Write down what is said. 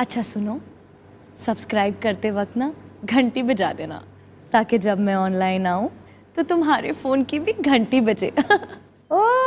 अच्छा सुनो सब्सक्राइब करते वक्त ना घंटी बजा देना ताकि जब मैं ऑनलाइन आऊँ तो तुम्हारे फ़ोन की भी घंटी बजे ओ